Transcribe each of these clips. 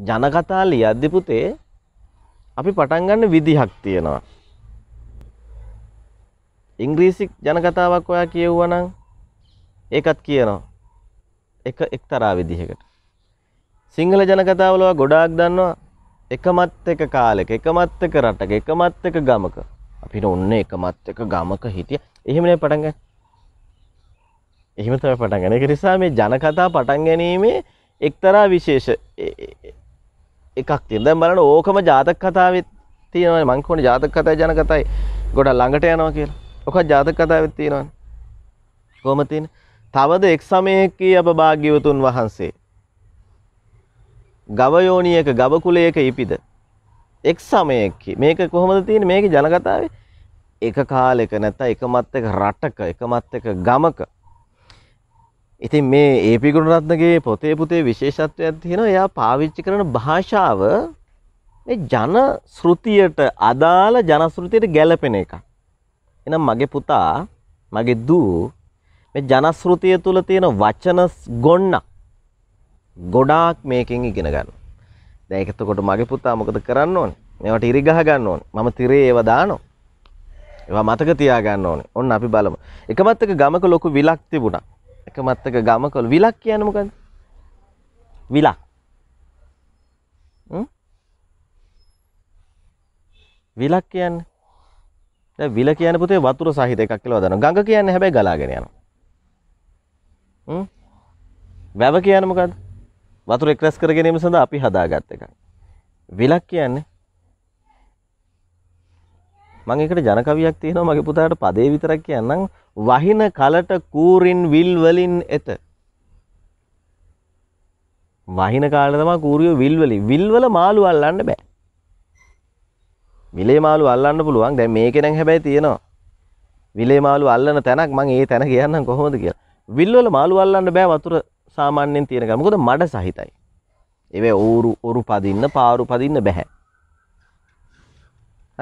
ජනකතා ලියද්දි පුතේ අපි පටන් ගන්න විදිහක් තියෙනවා. ඉංග්‍රීසි ජනකතාවක් ඔයා කියවුවනම් ඒකත් කියනවා. එක එක්තරා විදිහකට. සිංහල ජනකතාවල ඔයා ගොඩාක් දන්නවා එකමත් එක කාලෙක එකමත් එක රටක එකමත් එක ගමක. අපිට ඔන්න එකමත් එක ගමක හිටිය. එහෙමනේ පටන් ගන්න. එහෙම තමයි පටන් ගන්න. ඒක නිසා මේ ජනකතා පටන් ගැනීමේ එක්තරා විශේෂ එකක් තියෙන. දැන් බලන්න ඕකම ජාතක කතාවෙත් තියෙනවානේ. මං කියන්නේ ජාතක කතායි ජන කතායි ගොඩක් ළඟට යනවා කියලා. ඔකත් ජාතක කතාවෙත් තියෙනවානේ. කොහොමද තියෙන්නේ? තවද එක් සමයකී අප භාග්‍යවතුන් වහන්සේ ගව යෝනියක ගව කුලයක ඉපිද එක් සමයකී මේක කොහොමද තියෙන්නේ මේකේ ජන කතාවේ එක කාලෙක නැත්නම් එකමත් එක රටක එකමත් එක ගමක ඉතින් මේ ඒපි ගුණරත්නගේ පොතේ පුතේ විශේෂත්වයක් තියෙන එයා පාවිච්චි කරන භාෂාව ජන ශෘතියට අදාළ ජනශෘතියට ගැලපෙන එක. එනම් මගේ පුතා මගේ දූ මේ ජනශෘතිය තුළ තියෙන වචන ගොන්නක් ගොඩාක් මේකෙන් ඉගෙන ගන්න. දැන් එතකොට මගේ පුතා මොකද කරන්න ඕනේ? මේවට ඉරි ගහ ගන්න ඕනේ. මම තිරේ ඒව දානවා. ඒවා මතක තියා ගන්න ඕනේ. ඔන්න අපි බලමු. එකමත් එක ගමක ලොකු විලක් තිබුණා. එකමත්තක ගමකොළ විලක් කියන්නේ මොකද්ද? විලක්. හ්ම්? විලක් කියන්නේ දැන් විල කියන්නේ පුතේ වතුර සහිත එකක් කියලා වදනවා. ගඟ කියන්නේ හැබැයි ගලාගෙන යනවා. හ්ම්? වැව කියන්නේ මොකද්ද? වතුර එක්රැස් කර ගැනීම සඳහා අපි හදාගත් එකක්. විලක් කියන්නේ මං එකට ජන කවියක් තියෙනවා මගේ පුතාට පදේ විතරක් කියන්නම් වහින කලට කූරින් විල් වලින් එත වහින කාලේ තමයි කූරියෝ විල් වලින් විල් වල මාළු අල්ලන්න බෑ විලේ මාළු අල්ලන්න පුළුවන් දැන් මේකේ නම් හැබැයි තියෙනවා විලේ මාළු අල්ලන තැනක් මං ඒ තැන කියන්නම් කොහොමද කියලා විල් වල මාළු අල්ලන්න බෑ වතුර සාමාන්‍යයෙන් තියෙනකම මොකද මඩ සහිතයි ඒවේ ඌරු උරු පදින්න පාරු පදින්න බැහැ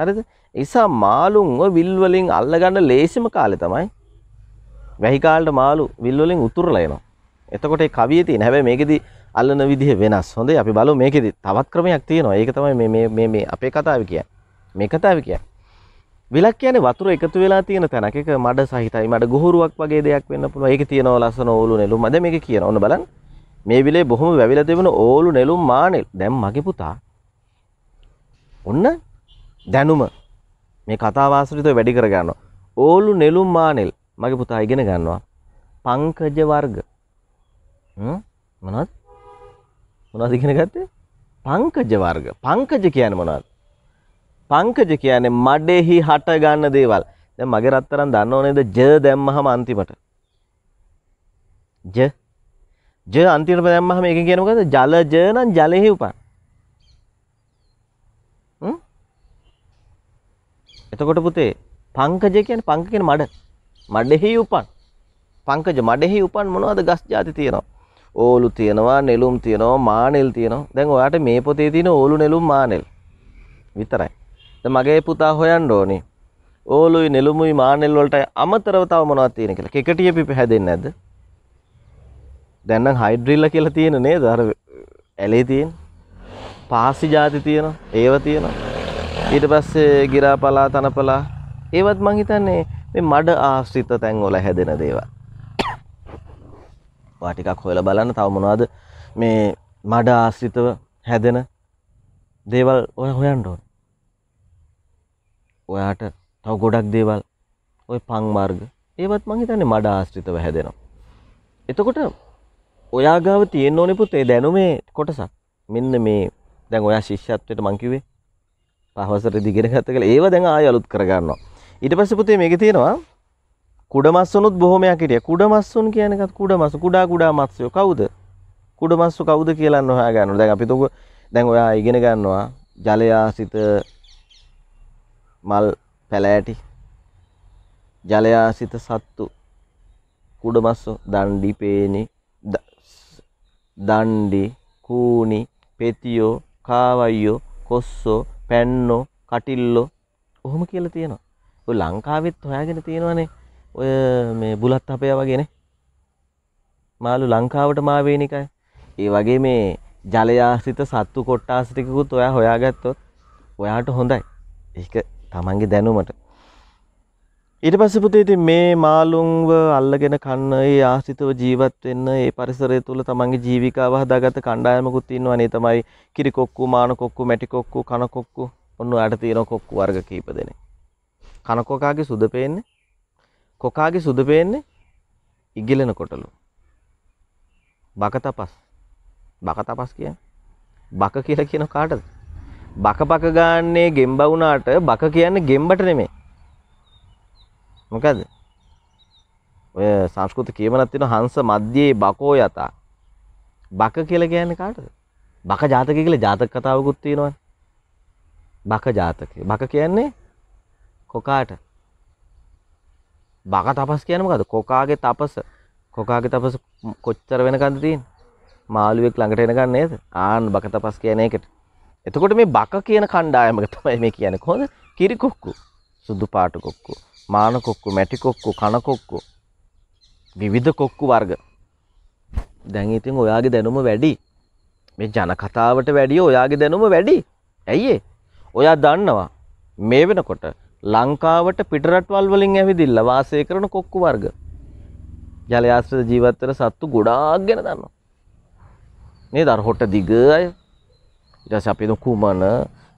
හරිද නිසා මාළුන්ව විල් වලින් අල්ලගන්න ලේසිම කාලේ තමයි වැහි කාලේට මාළු විල් වලින් උතුරලා එනවා. එතකොට ඒ කවියේ තියෙන හැබැයි මේකෙදි අල්ලන විදිහ වෙනස්. හොඳයි අපි බලමු මේකෙදි තවත් ක්‍රමයක් තියෙනවා. ඒක තමයි මේ මේ මේ මේ අපේ කතාවේ කියන්නේ. මේ කතාවේ කියන්නේ. විලක් කියන්නේ වතුර එකතු වෙලා තියෙන තැනක ඒක මඩ සහිතයි. මඩ ගොහරුවක් වගේ දෙයක් වෙන්න පුළුවන්. ඒකේ තියෙනවා ලස්සන ඕලු නෙළුම්. මද මේක කියන. ඔන්න බලන්න. මේ විලේ බොහොම වැවිලා තිබෙන ඕලු නෙළුම් මානෙල්. දැන් මගේ පුතා. ඔන්න දැනුම මේ කතාවාසරිතව වැඩි කරගන්න ඕලු නෙලුම් මානෙල් මගේ පුතා ඉගෙන ගන්නවා පංකජ වර්ග මොනත් මොනද ඉගෙන ගත්තේ පංකජ වර්ග පංකජ කියන මොනත් පංකජ කියන්නේ මඩෙහි හට ගන්න දේවල් දැන් මගේ රත්තරන් දන්න ඕනේද ජ දැම්මහම අන්තිමට ජ ජ අන්තිමට දැම්මහම එකෙන් කියන්නේ මොකද ජලජ නම් ජලෙහි උපන් එතකොට පුතේ පංකජය කියන්නේ පංක කියන මඩ. මඩෙහි උපන්. පංකජ මඩෙහි උපන් මොනවද ගස් జాති තියෙනවා. ඕලු තියෙනවා, නෙළුම් තියෙනවා, මානෙල් තියෙනවා. දැන් ඔයාට මේ පොතේ තියෙන ඕලු නෙළුම් මානෙල් විතරයි. දැන් මගේ පුතා හොයන්න ඕනේ. ඕලුයි නෙළුමුයි මානෙල් වලට අමතරව තව මොනවද තියෙන කියලා. කෙකටිය පිප හැදෙන්නේ නැද්ද? දැන් නම් හයිඩ්‍රිල්ලා කියලා තියෙන නේද? අර ඇලේ තියෙන. පාසි జాති තියෙනවා. ඒව තියෙනවා. ඊට පස්සේ ගිරාපලා තනපලා ඒවත් මං හිතන්නේ මේ මඩ ආශ්‍රිත තැන්වල හැදෙන දේවල්. ඔයා ටිකක් හොයලා බලන්න තව මොනවද මේ මඩ ආශ්‍රිතව හැදෙන දේවල් ඔය හොයන්න ඕනේ. ඔයාට තව ගොඩක් දේවල් ඔය පං මාර්ග ඒවත් මං හිතන්නේ මඩ ආශ්‍රිතව හැදෙනවා. එතකොට ඔයා ගාව තියෙන්න ඕනේ පුතේ දැනුමේ කොටසක්. මෙන්න මේ දැන් ඔයා ශිෂ්‍යත්වයට මං කිව්වේ පහවසර දිගෙන ගත කළ ඒව දැන් ආය අලුත් කරගන්නවා ඊට පස්සේ පුතේ මේකේ තියෙනවා කුඩ මස්සුනුත් බොහොමයක් හිටිය කුඩ මස්සුන් කියන්නේ එකක් කුඩ මස්සු කුඩා කුඩා මත්ස්‍යෝ කවුද කුඩ මස්සු කවුද කියලා නොහොයා ගන්නවා දැන් අපි තුක දැන් ඔයා ඉගෙන ගන්නවා ජලයාසිත මල් පැලෑටි ජලයාසිත සත්තු කුඩ මස්සු දණ්ඩි පේනි දණ්ඩි කූනි පෙතියෝ කාවයියෝ කොස්සෝ පැන්නෝ කටිල්ලෝ ඔහොම කියලා තියෙනවා. ඔය ලංකාවෙත් හොයාගෙන තියෙනවනේ. ඔය මේ බුලත් අපේ වගේනේ. මාළු ලංකාවට මාවේන එකයි. ඒ වගේ මේ ජලයාසිත සත්තු කොට්ටාස ටිකකුත් ඔයා හොයාගත්තොත් ඔයාට හොඳයි. ඒක තමන්ගේ දැනුමට ඊට පස්සේ පුතේ ඉතින් මේ මාළුන්ව අල්ලගෙන කන්න ඒ ආශ්‍රිතව ජීවත් වෙන්න ඒ පරිසරය තුල තමන්ගේ ජීවිකාව හදාගත්ත කණ්ඩායමකුත් ඉන්නවනේ තමයි කිරි කොක්කු මාන කොක්කු මැටි කොක්කු කන කොක්කු ඔන්න ඔයාලට තියෙන කොක්කු වර්ග කීප දෙනෙක් කන කොකාගේ සුද පේන්නේ කොකාගේ සුද පේන්නේ ඉගිලෙන කොටලු බක තපස් බක තපස් කියන්නේ බක කියලා කියන කාටද බක බක ගාන්නේ ගෙම්බ වුණාට බක කියන්නේ ගෙම්බට නෙමෙයි මොකද ඔය සංස්කෘත කියවනක් තියෙන හංස මධ්‍යයේ බකෝ යතා බක කියලා කියන්නේ කාටද බක ජාතකය කියලා ජාතක කතාවකුත් තියෙනවනේ බක ජාතකය බක කියන්නේ කොකාට බක තපස් කියන්නේ මොකද්ද කොකාගේ තපස කොකාගේ තපස කොච්චර වෙනකන්ද තියෙන්නේ මාළුවෙක් ළඟට එනකන් නේද? ආන් බක තපස් කියන එකට. එතකොට මේ බක කියන කණ්ඩායමක තමයි මේ කියන්නේ. කොහොමද? කිරි කොක්කු. සුදු පාට කොක්කු. මාන කොක්කු, මැටි කොක්කු, කන කොක්කු විවිධ කොක්කු වර්ග. දැන් ඉතින් ඔයාගේ දැනුම වැඩි. මේ ජන කතාවට වැඩිය ඔයාගේ දැනුම වැඩි. ඇයි ඔයා දන්නවා මේ වෙනකොට ලංකාවට පිටරටවල් වලින් ඇවිදිලා වාසය කරන කොක්කු වර්ග. ජලයාශ්‍රිත ජීවත් වෙන සත්තු ගොඩාක් ගැන දන්නවා. නේද? අර හොට දිග අය. ඊට පස්සේ අපේ කුමන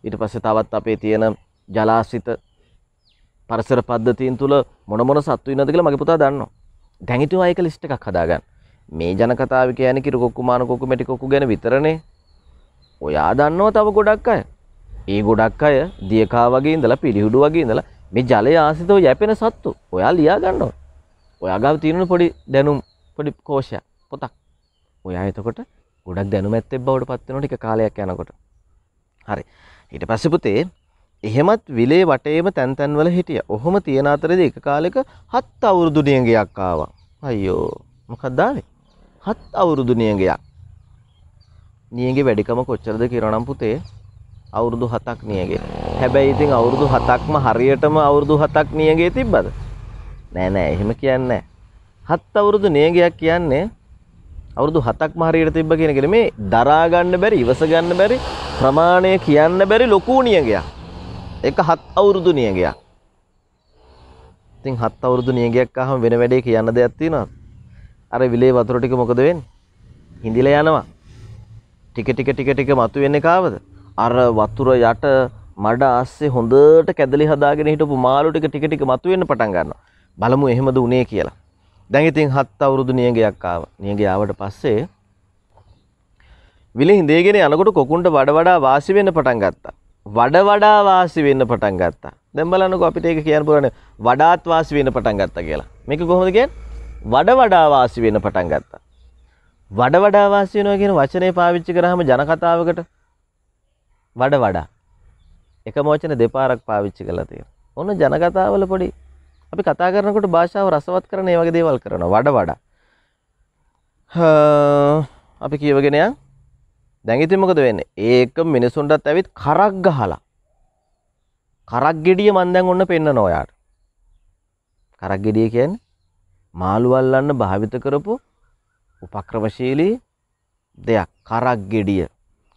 ඊට පස්සේ තවත් අපේ තියෙන ජලාශිත පරසර පද්ධතියන් තුළ මොනමොන සත්තු ඉන්නද කියලා මගේ පුතා දන්නවා. දැන් ඉතින් ආයක ලිස්ට් එකක් හදාගන්න. මේ ජන කතාව කියන්නේ කිරු කොක්කු මාන කොක්කු මෙටි කොක්කු ගැන විතරනේ. ඔයා දන්නවා තව ගොඩක් අය. ඒ ගොඩක් අය දියකා වගේ ඉඳලා පිරිහුඩු වගේ ඉඳලා මේ ජලය ආසිතව යැපෙන සත්තු ඔයා ලියා ගන්නවා. ඔයා ගාව තියෙන පොඩි දැනුම් පොඩි කෝෂයක් පොතක්. ඔයා එතකොට ගොඩක් දැනුමැත්තෙක් බවට පත් වෙනවා ටික කාලයක් යනකොට. හරි. ඊට පස්සේ පුතේ එහෙමත් විලේ වටේම තැන් තැන්වල හිටිය. ඔහොම තියෙන අතරේදී එක කාලෙක හත් අවුරුදු නියඟයක් ආවා. අයියෝ මොකක්ද ආවේ? හත් අවුරුදු නියඟයක්. නියඟේ වැඩිකම කොච්චරද කියනනම් පුතේ? අවුරුදු 7ක් නියඟේ. හැබැයි ඉතින් අවුරුදු 7ක්ම හරියටම අවුරුදු 7ක් නියඟේ තිබ්බද? නෑ නෑ එහෙම කියන්නේ නෑ. හත් අවුරුදු නියඟයක් කියන්නේ අවුරුදු හතක්ම හරියට තිබ්බ කියන එක නෙමේ දරා ගන්න බැරි ඉවස ගන්න බැරි ප්‍රමාණය කියන්න බැරි ලොකු නියඟයක්. එක හත් අවුරුදු නියගයක් ඉතින් හත් අවුරුදු නියගයක් අහම වෙන වැඩේ කියන්න දෙයක් තියෙනවා අර විලේ වතුර ටික මොකද වෙන්නේ හිඳිලා යනවා ටික ටික ටික ටික මතුවෙන්නේ කාවද අර වතුර යට මඩ ආස්සේ හොඳට කැදලි හදාගෙන හිටපු මාළු ටික ටික ටික මතුවෙන්න පටන් ගන්නවා බලමු එහෙමද උනේ කියලා දැන් ඉතින් හත් අවුරුදු නියගයක් ආවා නියගය ආවට පස්සේ විලේ හිඳේගෙන යනකොට කොකුන්ට වඩ වඩා වාසි වෙන්න පටන් ගත්තා වඩ වඩා වාසි වෙන්න පටන් ගත්තා. දැන් බලන්නකෝ අපිට ඒක කියන්න පුළුවන් වඩාත් වාසි වෙන්න පටන් ගත්තා කියලා. මේක කොහොමද කියන්නේ? වඩ වඩා වාසි වෙන්න පටන් ගත්තා. වඩ වඩා වාසි වෙනවා කියන වචනේ පාවිච්චි කරාම ජන කතාවකට වඩ වඩා එකම වචන දෙපාරක් පාවිච්චි කරලා තියෙනවා. ඔන්න ජන කතාවල පොඩි අපි කතා කරනකොට භාෂාව රසවත් කරන ඒ වගේ දේවල් කරනවා වඩ වඩා. අපි කියවගෙන යන් දැඟිති මොකද වෙන්නේ ඒක මිනිසුන්ටත් ඇවිත් කරක් ගහලා කරක් ගෙඩිය මන් දැන් ඔන්න පෙන්නන ඔයාට කරක් ගෙඩිය කියන්නේ මාළු අල්ලන්න භාවිත කරපු උපක්‍රමශීලී දෙයක් කරක් ගෙඩිය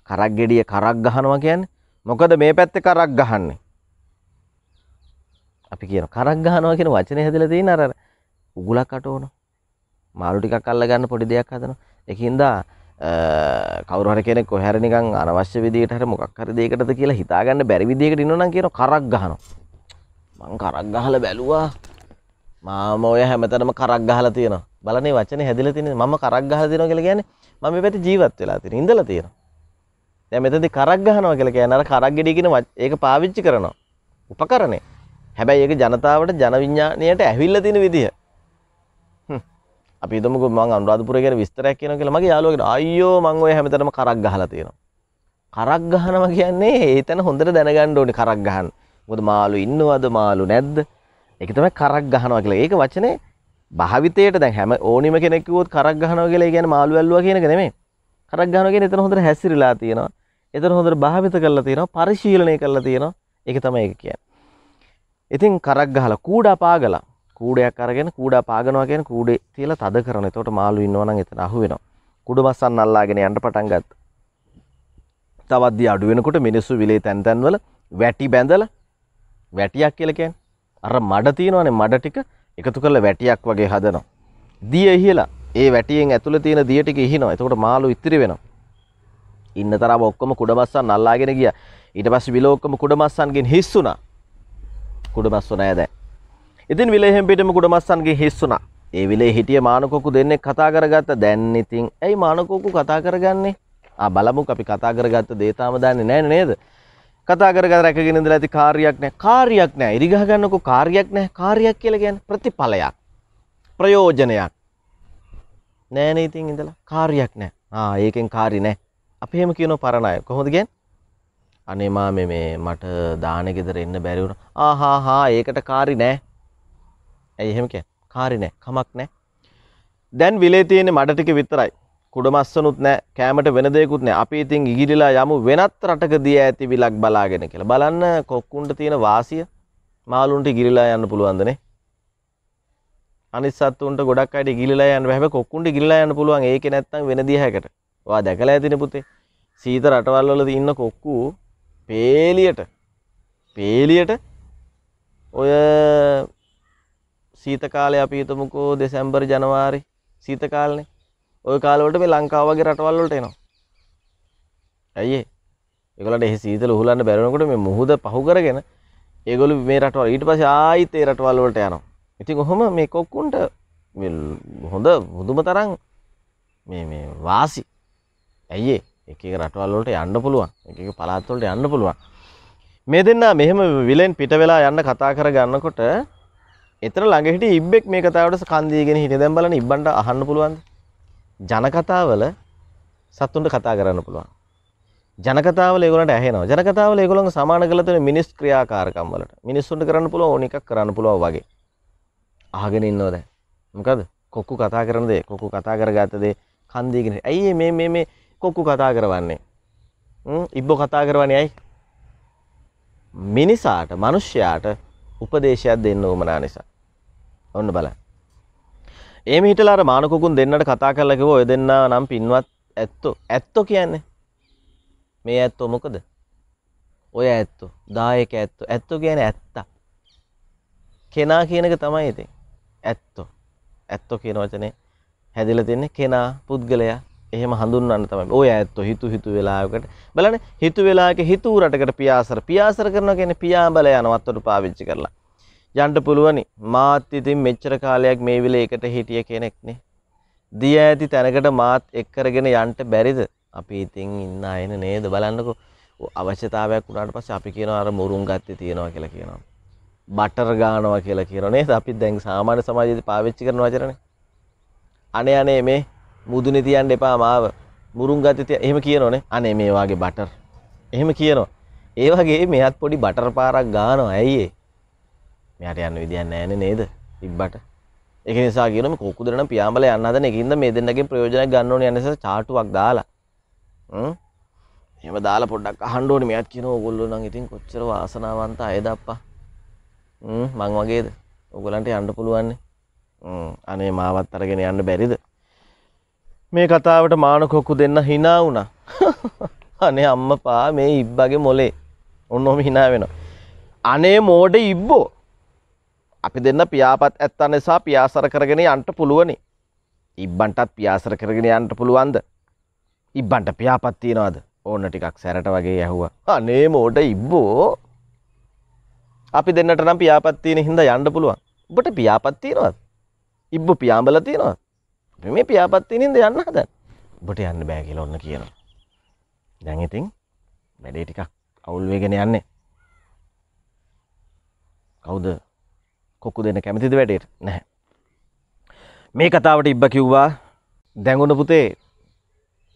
කරක් ගෙඩිය කරක් ගහනවා කියන්නේ මොකද මේ පැත්තේ කරක් ගහන්නේ අපි කියන කරක් ගහනවා කියන වචනේ හැදලා තියෙන අර උගුලක් අටවනවා මාළු ටිකක් අල්ල ගන්න පොඩි දෙයක් හදනවා ඒකින්දා කවරහර කෙනෙක් කොහැර නිකන් අනවශ්‍ය විදිහට හරි මොකක් හරි දෙයකටද කියලා හිතාගන්න බැරි විදිහකට ඉන්නවනම් කියන කරක් ගහනවා. මං කරක් ගහලා බැලුවා. මම ඔය හැමතැනම කරක් ගහලා තියෙනවා. බලන්නේ වචනේ හැදිලා තියෙන්නේ මම කරක් ගහලා තියෙනවා කියලා කියන්නේ මම මේ පැත්තේ ජීවත් වෙලා තියෙන ඉඳලා තියෙනවා. දැන් මෙතනදී කරක් ගහනවා කියලා කියන්නේ අර කරක් ගෙඩිය කියන ඒක පාවිච්චි කරනවා. උපකරණේ. හැබැයි ඒක ජනතාවට ජන විඥාණයට ඇවිල්ලා තියෙන විදිහ. අපි හිතමුකෝ මම අනුරාධපුරය ගැන විස්තරයක් කියනවා කියලා මගේ යාළුවෙක්ට අයියෝ මම ඔය හැමතැනම කරක් ගහලා තියෙනවා. කරක් ගහනවා කියන්නේ ඒතන හොඳට දැනගන්න ඕනේ කරක් ගහන්න. මොකද මාළු ඉන්නවද මාළු නැද්ද? ඒක තමයි කරක් ගහනවා කියලා. ඒක වචනේ භාවිතයට දැන් හැම ඕනිම කෙනෙක් කිව්වොත් කරක් ගහනවා කියලා කියන්නේ මාළු ඇල්ලුවා කියන එක නෙමෙයි. කරක් ගහනවා කියන්නේ එතන හොඳට හැසිරලා තියෙනවා. එතන හොඳට භාවිත කරලා තියෙනවා. පරිශීලනය කරලා තියෙනවා. ඒක තමයි ඒක කියන්නේ. ඉතින් කරක් ගහලා කූඩා පාගලා කූඩයක් අරගෙන කූඩා පාගනවා කියන කූඩේ තියලා තද කරන. එතකොට මාළු ඉන්නවා නම් එතන අහු වෙනවා. කුඩු මස්සන් අල්ලාගෙන යන්න පටන් ගත්තා. තවත් දිය අඩු වෙනකොට මිනිස්සු විලේ තැන් තැන්වල වැටි බැඳලා වැටියක් කියලා කියන්නේ අර මඩ තියෙනවානේ මඩ ටික එකතු කරලා වැටියක් වගේ හදනවා. දිය ඉහිලා ඒ වැටියෙන් ඇතුළේ තියෙන දිය ටික ඉහිනවා. එතකොට මාළු ඉතිරි වෙනවා. ඉන්න තරම ඔක්කොම කුඩ මස්සන් අල්ලාගෙන ගියා. ඊට පස්සේ විල ඔක්කොම කුඩ මස්සන්ගෙන් හිස් වුණා. කුඩ මස්සෝ නෑ දැන්. ඉතින් විලේහෙම් පිටම කුඩමස්සන්ගේ හිස් වුණා. ඒ විලේ හිටිය මානකොකු දෙන්නෙක් කතා කරගත්ත දැන් ඉතින් ඇයි මානකොකු කතා කරගන්නේ? ආ බලමුක අපි කතා කරගත්ත දේ තාම දන්නේ නැහැ නේද? කතා කරගත රැකගෙන ඉඳලා ඇති කාර්යයක් නැහැ. කාර්යයක් නැහැ. ඉරිගහ ගන්නකො කාර්යයක් නැහැ. කාර්යයක් කියලා කියන්නේ ප්‍රතිඵලයක්. ප්‍රයෝජනයක්. නෑ නේ ඉතින් ඉඳලා කාර්යයක් නැහැ. ආ ඒකෙන් කාර්ය නැහැ. අපි එහෙම කියනවා පරණ අය. කොහොමද කියන්නේ? අනේ මා මේ මට දාන ගෙදර එන්න බැරි වුණා. ආහා හා ඒකට කාරි නෑ ඇයි එහෙම කියන්නේ? කාරි නැහැ. කමක් නැහැ. දැන් විලේ තියෙන්නේ මඩ ටික විතරයි. කුඩ මස්සනුත් නැහැ. කෑමට වෙන දෙයක්වත් නැහැ. අපි ඉතින් ඉගිලිලා යමු වෙනත් රටකදී ඇති විලක් බලාගෙන කියලා. බලන්න කොක්කුන්ට තියෙන වාසිය මාළුන්ට ඉගිලිලා යන්න පුළුවන්ද නේ? අනිත් සත්තුන්ට ගොඩක් අයට ඉගිලිලා යන්න බෑ. හැබැයි කොක්කුන්ට ඉගිලිලා යන්න පුළුවන්. ඒකේ නැත්තම් වෙන දිහයකට. ඔයා දැකලා ඇතිනේ පුතේ. සීත රටවල් වල ඉන්න කොක්කු පේලියට පේලියට ඔය සීත කාලේ අපි හිතමුකෝ දෙසැම්බර් ජනවාරි සීත කාලනේ. ওই කාලවලට මේ ලංකාව වගේ රටවල් වලට එනවා. අයියේ. ඒගොල්ලන්ට එහි සීතල උහුලන්න බැරි වෙනකොට මේ මුහුද පහු කරගෙන ඒගොල්ලෝ මේ රටවල් ඊට පස්සේ ආයිත් ඒ රටවල් වලට යනවා. ඉතින් ඔහොම මේ කොක්කුන්ට මේ හොඳ මුදුම තරම් මේ මේ වාසි. ඇයියේ එක එක රටවල් වලට යන්න පුළුවන්. එක එක පළාත් වලට යන්න පුළුවන්. මේ දෙන්නා මෙහෙම විලෙන් පිට වෙලා යන්න කතා කර ගන්නකොට එතන ළඟ හිටිය ඉබ්බෙක් මේ කතාවට කන්දීගෙන හිටිය. දැන් බලන්න ඉබ්බන්ට අහන්න පුළුවන්ද? ජන කතාවල සතුන්ට කතා කරන්න පුළුවන්. ජන කතාවල ඒගොල්ලන්ට ඇහෙනවා. ජන කතාවල ඒගොල්ලන්ව සමාන කරලා තියෙන මිනිස් ක්‍රියාකාරකම් වලට. මිනිස්සුන්ට කරන්න පුළුවන් ඕන එකක් කරන්න පුළුවන් වගේ. අහගෙන ඉන්නවා දැන්. මොකද? කොක්කු කතා කරන දේ, කොක්කු කතා කරගත්ත දේ කන්දීගෙන. ඇයි මේ මේ මේ කොක්කු කතා කරවන්නේ? හ්ම් ඉබ්බෝ කතා කරවන්නේ ඇයි? මිනිසාට, මිනිස්යාට උපදේශයක් දෙන්න ඕමනා නිසා. ඔන්න බලන්න. එහෙම හිටලා අර මානකුකුන් දෙන්නට කතා කරලා කිව්වා ඔය දෙන්නා නම් පින්වත් ඇත්තෝ ඇත්තෝ කියන්නේ. මේ ඇත්තෝ මොකද? ඔය ඇත්තෝ දායක ඇත්තෝ ඇත්තෝ කියන්නේ ඇත්තා. කෙනා කියන එක තමයි ඉතින්. ඇත්තෝ. ඇත්තෝ කියන වචනේ හැදිලා තින්නේ කෙනා පුද්ගලයා එහෙම හඳුන්වන්න තමයි. ඔය ඇත්තෝ හිතු හිතු වෙලාවකට බලන්න හිතු වෙලාවක හිතු රටකට පියාසර පියාසර කරනවා කියන්නේ පියාඹල යනවත්තට පාවිච්චි කරලා. යන්න පුළුවනි. මාත් ඉතින් මෙච්චර කාලයක් මේ විලේ එකට හිටිය කෙනෙක්නේ. දිය ඇති තැනකට මාත් එක් කරගෙන යන්න බැරිද? අපි ඉතින් ඉන්න අයන නේද බලන්නකෝ. අවශ්‍යතාවයක් වුණාට පස්සේ අපි කියනවා අර මුරුන් ගත්තේ තියනවා කියලා කියනවා. බටර් ගානවා කියලා කියනවා නේද? අපි දැන් සාමාන්‍ය සමාජයේදී පාවිච්චි කරන වචනනේ. අනේ අනේ මේ මුදුනේ තියන්න එපා මාව. මුරුන් ගත්තේ එහෙම කියනෝනේ. අනේ මේ වාගේ බටර්. එහෙම කියනවා. ඒ වගේ මෙහත් පොඩි බටර් පාරක් ගානවා. ඇයි ඒ? මෙයාට යන්න විදියක් නැහැ නේද? ඉබ්බට. ඒක නිසා කියනවා මේ කොකුදරණ පියාඹල යන්න හදන එකින්ද මේ දෙන්නගෙන් ප්‍රයෝජනයක් ගන්න ඕනේ යන නිසා චාටුවක් දාලා. හ්ම්. එහෙම දාලා පොඩ්ඩක් අහන්න ඕනේ මෙයාත් කියනවා ඕගොල්ලෝ නම් ඉතින් කොච්චර වාසනාවන්ත අයද අප්පා. හ්ම් මං වගේද? ඕගොල්ලන්ට යන්න පුළුවන්නේ. හ්ම් අනේ මාවත් අරගෙන යන්න බැරිද? මේ කතාවට මාන කොක්කු දෙන්න hina වුණා. අනේ අම්මපා මේ ඉබ්බගේ මොලේ. ඔන්නෝම hina වෙනවා. අනේ මෝඩ ඉබ්බෝ අපි දෙන්න පියාපත් ඇත්තන් නිසා පියාසර කරගෙන යන්ට පුළුවනි. ඉබ්බන්ටත් පියාසර කරගෙන යන්ට පුළුවන්ද. ඉබ්බන්ට පියාපත්තියනවාද ඕන්න ටිකක් සැරට වගේ ඇහුව. අනේ මෝට ඉබ්බෝ අපි දෙන්නට නම් පියාපත්තියන හිද යන්න පුළුවන් ඔබට පියාපත්තියනවත්. ඉබ්බ පියාඹල තියනවා. මේ පියාපත්තිනින්ද යන්න හද ඔබට යන්න බෑගිල ඔන්න කියනවා. දැඟඉතින් වැඩේ ටිකක් අවුල්වේගෙන යන්නේ. කවුද කොක්කු දෙන්න කැමතිද වැඩේට නැහැ. මේ කතාවට ඉබ්බ කිව්වා දැඟුණ පුතේ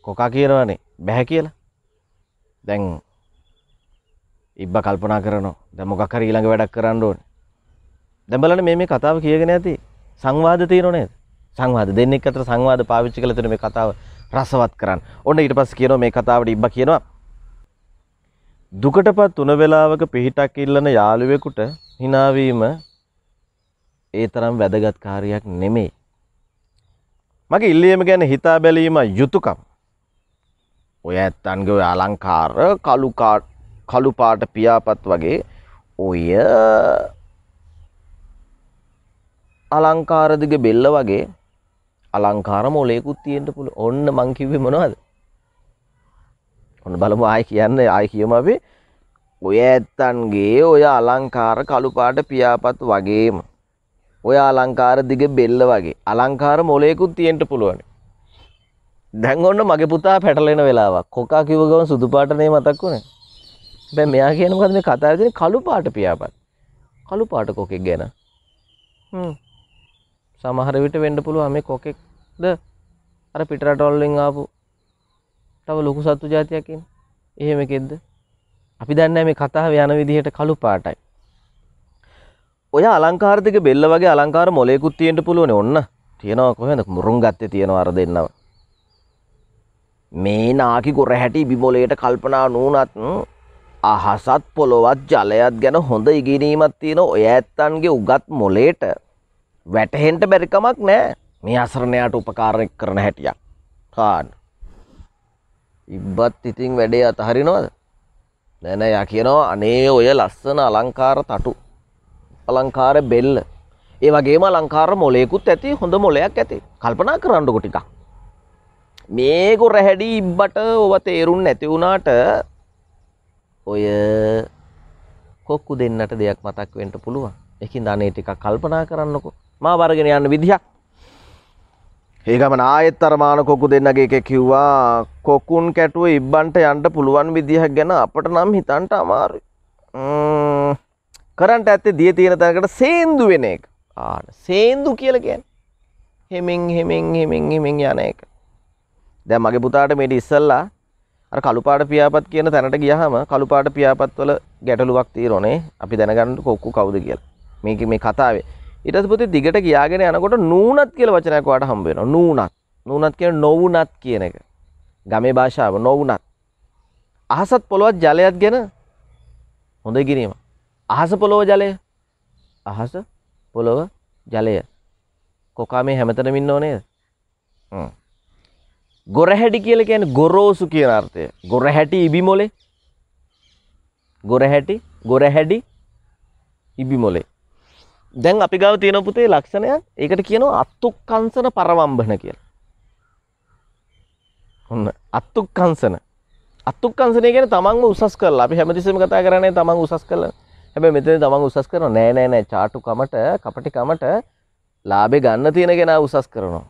කොකා කියනවනේ බැහැ කියලා. දැන් ඉබ්බ කල්පනා කරනවා දැන් මොකක් හරි ඊළඟ වැඩක් කරන්න ඕනේ. දැන් බලන්න මේ මේ කතාව කියගෙන ඇති සංවාද තියෙනව නේද? සංවාද දෙන්නෙක් අතර සංවාද පාවිච්චි කළ තියෙන මේ කතාව රසවත් කරන්න. ඔන්න ඊට පස්සේ කියනවා මේ කතාවට ඉබ්බා කියනවා දුකටපත් තුන වේලාවක පිහිටක් ඉල්ලන යාළුවෙකුට hina වීම ඒ තරම් වැදගත් කාර්යයක් නෙමෙයි. මගේ ඉල්ලියම ගැන හිතා බැලීම යුතුකම්. ඔය ඇත්තන්ගේ ඔය අලංකාර කළු පාට පියාපත් වගේ ඔය අලංකාරදිග බෙල්ල වගේ අලංකාර මොලේකුත් තියෙන්ට පුළු ඔන්න මංකිවේ මොනවද. ඔන්න බලමු ආය කියන්න ආය කියම අපේ ඔය ඇත්තන්ගේ ඔය අලංකාර කළුපාට පියාපත් වගේම ඔය අලංකාර දිග බෙල්ල වගේ අලංකාර මොලයකුත් තියෙන්ට පුළුවන් දැන් ඔන්න මගේ පුතා පැටලෙන වෙලාවක් කොකා කිව්ව ගමන් සුදු පාටනේ මතක් වුණේ දැන් මෙයා කියන මොකද මේ කතා කරන්නේ කළු පාට පියාපත් කළු පාට කොකෙක් ගැන හ්ම් සමහර විට වෙන්න පුළුවන් මේ කොකෙක්ද අර පිටරටවල් වලින් ආපු තව ලොකු සත්තු జాතියක් ඉන්නේ එහෙම එකෙක්ද අපි දන්නේ මේ කතාව යන විදිහට කළු පාටයි ඔය අලංකාරතික බෙල්ල වගේ අලංකාර මොලෙකුත් තියෙන්ට පුළුවන ඔන්න තියෙනවා කොහෙද මුරුන් ගත්තේ තියෙනවා අර දෙන්නව මේ නාකි කොර හැටි බිමොලයට කල්පනා නූනත් අහසත් පොළොවත් ජලයත් ගැන හොඳ ඉගෙනීමත් තියෙන ඔය ඇත්තන්ගේ උගත් මොලේට වැටහෙන්ට බැරිකමක් නෑ මේ අසරණයට උපකාරය කරන හැටියක් කාන් ඉබ්බත් ඉතිං වැඩේ අතහරිනවද නැනෑ ය කියනවා අනේ ඔය ලස්සන අලංකාර තටු අලංකාර බෙල්ල. ඒ වගේම අලංකාර මොලයකුත් ඇති හොඳ මොලයක් ඇති. කල්පනා කරන්නකො ටිකක්. මේ ගොර හැඩි ඉබ්බට ඔව තේරුම් නැති වුණාට ඔය කොක්කු දෙන්නට දෙයක් මතක් වෙන්න පුළුවන්. ඒකින් අනේ ටිකක් කල්පනා කරන්නකො. මා වර්ගෙන යන්න විදිහක්. ඒ ගමන ආයෙත් අර මාන කොක්කු දෙන්නගේ එකේ කිව්වා කොකුන් කැටුව ඉබ්බන්ට යන්න පුළුවන් විදිහක් ගැන අපට නම් හිතන්න අමාරුයි. ම්ම් කරන්ට ඇත්තේ දිය තියෙන තැනකට සේන්දු වෙන එක ආන සේන්දු කියලා කියන්නේ හෙමින් හෙමින් හෙමින් හෙමින් යන එක දැන් මගේ පුතාට මේක ඉස්සල්ලා අර කළුපාට පියාපත් කියන තැනට ගියාම කළුපාට පියාපත් වල ගැටලුවක් තියෙනෝනේ අපි දැනගන්න කොක්කු කවුද කියලා මේක මේ කතාවේ ඊට පස්සේ පුතේ දිගට ගියාගෙන යනකොට නූනත් කියලා වචනයක් ඔයාට හම්බ වෙනවා නූනත් නූනත් කියන්නේ නොවුනත් කියන එක ගමේ භාෂාව නොවුනත් අහසත් පොළොවත් ජලයත් ගැන හොඳ ඉගෙනීමක් අහස පොළොව ජලය අහස පොළොව ජලය කොකා මේ හැමතනම ඉන්න ඕනේද ගොරහැඩි කියලා කියන්නේ ගොරෝසු කියන අර්ථය ගොරහැටි ඉබි මොලේ ගොරහැටි ගොරහැඩි ඉබි මොලේ දැන් අපි ගාව තියෙන පුතේ ලක්ෂණයක් ඒකට කියනවා අත්තුක්කංශන පරවම්බන කියලා ඔන්න අත්තුක්කංශන අත්තුක්කංශනය කියන්නේ තමන්ම උසස් කරලා අපි හැමතිස්සෙම කතා කරන්නේ තමන් උසස් කරලා හැබැයි මෙතන තමන් උසස් කරනවා නෑ නෑ නෑ චාටු කමට කපටි කමට ලාභේ ගන්න තියෙන කෙනා උසස් කරනවා.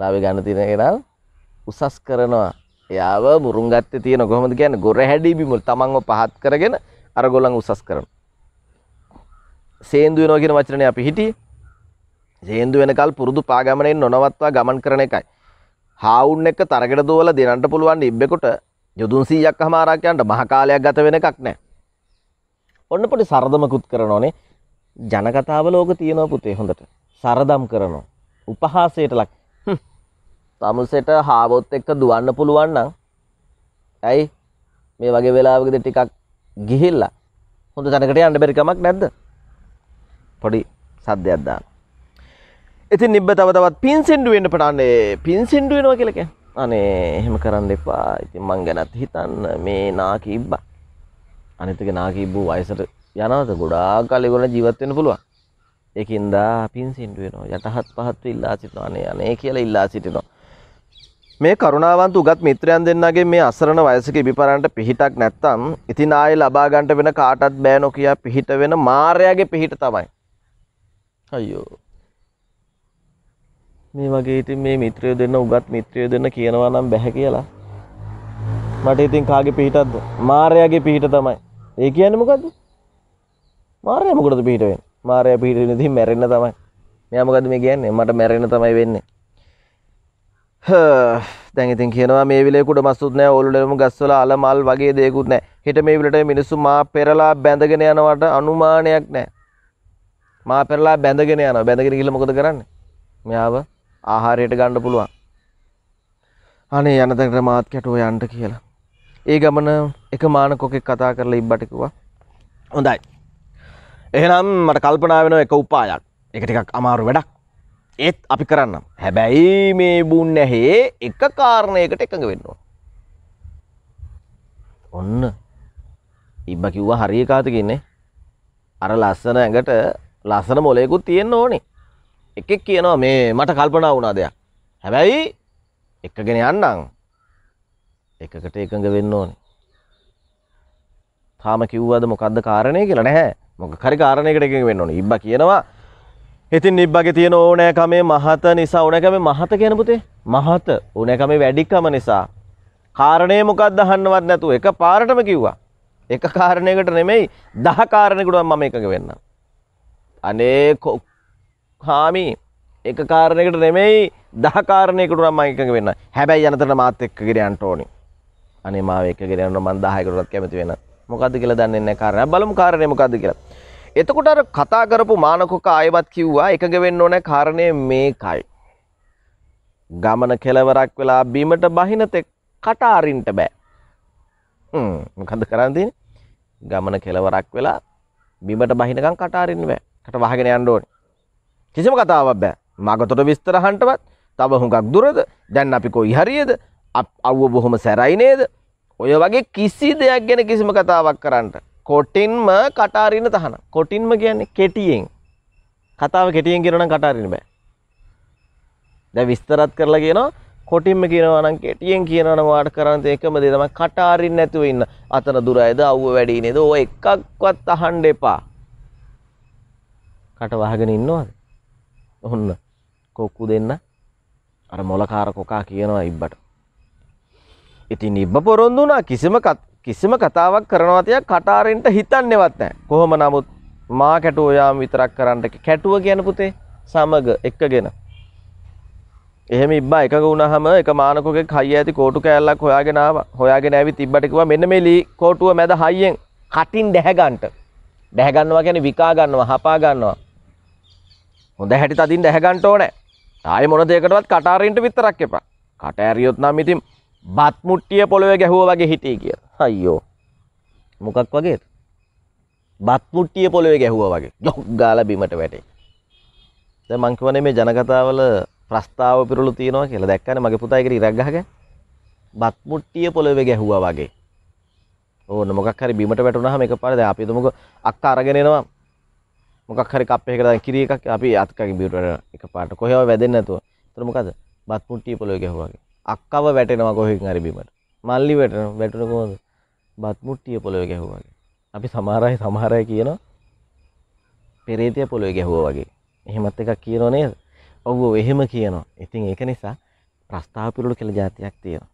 ලාභේ ගන්න තියෙන කෙනා උසස් කරනවා. එයාව මුරුන් ගත්තේ තියෙන කොහොමද කියන්නේ ගොර හැඩී බිමුල් තමන්ව පහත් කරගෙන අර ගොල්ලන් උසස් කරනවා. සේන්දු වෙනවා කියන වචනේ අපි හිටියේ. සේන්දු වෙනකල් පුරුදු පාගමනෙන් නොනවත්වා ගමන් කරන එකයි. හාවුන් එක තරගෙට දුවලා දෙනන්න පුළුවන් ඉබ්බෙකුට යොදුන් 100ක් හමාරක් යන්න මහ කාලයක් ගත වෙන එකක් නැහැ. ඔන්න පොඩි සරදමකුත් කරනෝනේ ජනකතාව ලෝක තියෙනවා පුතේ හොඳට සරදම් කරනවා උපහාසයට ලක් තමුසෙට හාවොත් එක්ක දුවන්න පුළුවන් නම් ඇයි මේ වගේ වෙලාවකදී ටිකක් ගිහිල්ලා හොඳ තැනකට යන්න බැරි කමක් නැද්ද පොඩි සද්දයක් දාන්න ඉතින් නිබ්බ තව තවත් පින් සින්ඩු වෙන්න පටන් අනේ පින් සින්ඩු වෙනවා කියලා කියන්නේ අනේ එහෙම කරන්න එපා. ඉතින් මං ගැනත් හිතන්න මේ නාකි ඉබ්බා. අනිත් එක නාකීබ්බූ වයසට යනවද ගොඩාක් කාලෙ ඒගොල්ලන් ජීවත් වෙන්න පුළුවන්. ඒකින්ද පින් සින්ඩු වෙනවා. යටහත් පහත් ඉල්ලා සිටිනවා. අනේ අනේ කියලා ඉල්ලා සිටිනවා. මේ කරුණාවන්ත උගත් මිත්‍රයන් දෙන්නගේ මේ අසරණ වයසක ඉබිපරන්ට පිහිටක් නැත්තම් ඉතින් ආයේ ලබා ගන්නට වෙන කාටවත් බෑ නොකිය පිහිට වෙන මායාවේ පිහිට තමයි. අයියෝ. මේ වගේ ඉතින් මේ මිත්‍රයෝ දෙන්න උගත් මිත්‍රයෝ දෙන්න කියනවා නම් බෑ කියලා. මට ඉතින් කාගේ පිහිටක්ද? මායාවේ පිහිට තමයි. ඒ කියන්න මොකක්ද මාරය මොකට පිහිටවෙන් මාරය පිහිට ති මැරෙන්න්න තමයි මෙයාමකද මේ කියන්නේ මට මැරෙන තමයි වෙන්නේ දැගති කියනවා මේවිලෙකුට මස්තුත්නෑ ඔලුලම ගස්වල අල මල් වගේ දෙකුත් නෑ හිට මේ විලට මිනිස්සු මා පෙරලා බැඳගෙන යනවට අනුමානයක් නෑ මා පෙරලා බැඳගෙන යන බැඳගෙන කියල මොකද කරන්න මෙයාව ආහාරයට ගණ්ඩ පුළුවන් අනේ යනතකට මාත් කැටුව යන්ට කියලා ඒ ගමන එක මානකොකෙක් කතා කරලා ඉබ්බට කිව්වා. හොඳයි. එහෙනම් මට කල්පනා වෙන එක උපායක්. ඒක ටිකක් අමාරු වැඩක්. ඒත් අපි කරන්නම්. හැබැයි මේ බුන් ඇහි එක කාරණයකට එකඟ වෙන්න ඕන. ඔන්න ඉබ්බ කිව්වා හරිය කාතකින්නේ අර ලස්සන ඇඟට ලස්සන මොලයකුත් තියෙන්න ඕනේ එකෙක් කියනවා මේ මට කල්පනා වුණා දෙයක් හැබැයි එකගෙන යන්නම් එකකට එකඟ වෙන්න ඕනේ. තාම කිව්වද මොකද්ද කාරණේ කියලා නැහැ. මොකක් හරි කාරණයකට එකඟ වෙන්න ඕනේ. ඉබ්බා කියනවා ඉතින් ඉබ්බගේ තියෙන ඕනෑකමේ මහත නිසා ඕනෑකමේ මහත කියන පුතේ මහත ඕනෑකමේ වැඩිකම නිසා කාරණේ මොකක්ද අහන්නවත් නැතුව එක පාරටම කිව්වා. එක කාරණයකට නෙමෙයි 10 කාරණයකට මම එකඟ වෙන්න. අනේ හාමි එක කාරණයකට නෙමෙයි දහකාරණයකට නම් මම එකඟ වෙන්න. හැබැයි යනතර මාත් එක්ක ගිරයන්ට ඕනේ. අනේ මාව එකගෙන යනවා මං 10කටවත් කැමති වෙන. මොකද්ද කියලා දන්නේ නැහැ කාරණා. බලමු කාරණේ මොකද්ද කියලා. එතකොට අර කතා කරපු මානකොක ආයෙමත් කිව්වා එකග වෙන්න ඕනේ කාරණේ මේකයි. ගමන කෙලවරක් වෙලා බිමට බහින තෙක් කට අරින්ට බෑ. හ්ම් මොකද්ද කරන්න තියෙන්නේ? ගමන කෙලවරක් වෙලා බිමට බහිනකම් කට අරින්න බෑ. කට වහගෙන යන්න ඕනේ. කිසිම කතාවක් බෑ. මගතොට විස්තර අහන්නවත් තව හුඟක් දුරද? දැන් අපි කොයි හරියේද? අව්ව බොහොම සැරයි නේද ඔය වගේ කිසි දෙයක් ගැන කිසිම කතාවක් කරන්නට කොටින්ම කටාරින්න තහන කොටින්ම කියන්නේ කෙටියෙන් කතාව කෙටියෙන් කියනනම් කටාරින්න බෑ දැන් විස්තරත් කරලා කියනවා කොටින්ම කියනවා නම් කෙටියෙන් කියනවා නම් වාට කරන්න තේ එකම දේ තමයි කටාරින්න නැතුව ඉන්න අතන දුරයිද අව්ව වැඩි නේද ඔය එකක්වත් අහන්න එපා කට වහගෙන ඉන්නවද ඔන්න කොක්කු දෙන්න අර මොලකාර කොකා කියනවා ඉබ්බට ඉතින් ඉබ්බ පොරොන්දු වුණා කිසිම කිසිම කතාවක් කරනවා තියා කටාරෙන්ට හිතන්නේවත් නැහැ. කොහොම නමුත් මා කැටුව යාම විතරක් කරන්න කැටුව කියන පුතේ සමග එක්කගෙන. එහෙම ඉබ්බා එකග වුණාම එක මානකෝගේ හයිය ඇති කෝටු කෑල්ලක් හොයාගෙන ආවා. හොයාගෙන ඇවිත් ඉබ්බට කිව්වා මෙන්න මේ ලී කෝටුව මැද හයියෙන් කටින් දැහැ ගන්නට. දැහැ ගන්නවා කියන්නේ විකා ගන්නවා, හපා ගන්නවා. හොඳ හැටි තදින් දැහැ ගන්න ඕනේ. ආයේ මොන දෙයකටවත් කටාරින්ට විතරක් එපා. කට ඇරියොත් නම් ඉතින් බත් මුට්ටිය පොළොවේ ගැහුවා වගේ හිටියේ කියලා. අයියෝ. මොකක් වගේද? බත් මුට්ටිය පොළොවේ ගැහුවා වගේ. ජොක් ගාලා බිමට වැටේ. දැන් මං කියවනේ මේ ජනකතාවල ප්‍රස්තාව පිරුළු තියනවා කියලා. දැක්කනේ මගේ පුතා ඒකට ඉරක් ගහගෙන. බත් මුට්ටිය පොළොවේ ගැහුවා වගේ. ඕන මොකක් හරි බිමට වැටුනහම එකපාරට දැන් අපි තුමුක අක්කා අරගෙන එනවා. මොකක් හරි කප් එකකට දැන් කිරි එකක් අපි අත්කගේ බිමට වැටෙනවා එකපාරට. කොහේවත් වැදෙන්නේ නැතුව. එතන මොකද? බත් මුට්ටිය පොළොවේ ගැහුවා වගේ. අක්කව වැටෙනවා කොහෙන් හරි බිමට. මල්ලි වැටෙනවා. වැටුණ කොහොමද? බත් මුට්ටිය පොළවේ ගැහුවා වගේ. අපි සමහර අය සමහර අය කියනවා පෙරේතය පොළවේ ගැහුවා වගේ. එහෙමත් එකක් කියනෝ නේද? ඔව් එහෙම කියනවා. ඉතින් ඒක නිසා ප්‍රස්තාව පිළිවෙල කියලා જાතියක් තියෙනවා.